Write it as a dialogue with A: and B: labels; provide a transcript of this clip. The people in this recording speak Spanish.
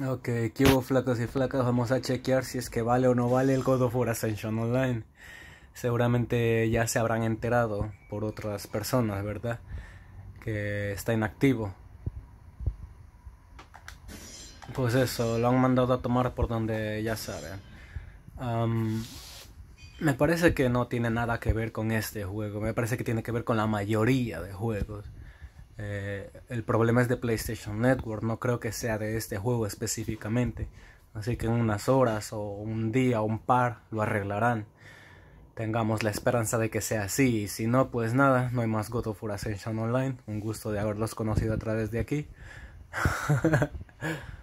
A: Ok, ¿qué hubo flacos y flacas? Vamos a chequear si es que vale o no vale el God of War Ascension Online. Seguramente ya se habrán enterado por otras personas, ¿verdad? Que está inactivo. Pues eso, lo han mandado a tomar por donde ya saben. me parece que no tiene nada que ver con este juego, me parece que tiene que ver con la mayoría de juegos. Eh, el problema es de PlayStation Network, no creo que sea de este juego específicamente. Así que en unas horas o un día o un par lo arreglarán. Tengamos la esperanza de que sea así. Y si no, pues nada, no hay más God of War Ascension Online. Un gusto de haberlos conocido a través de aquí.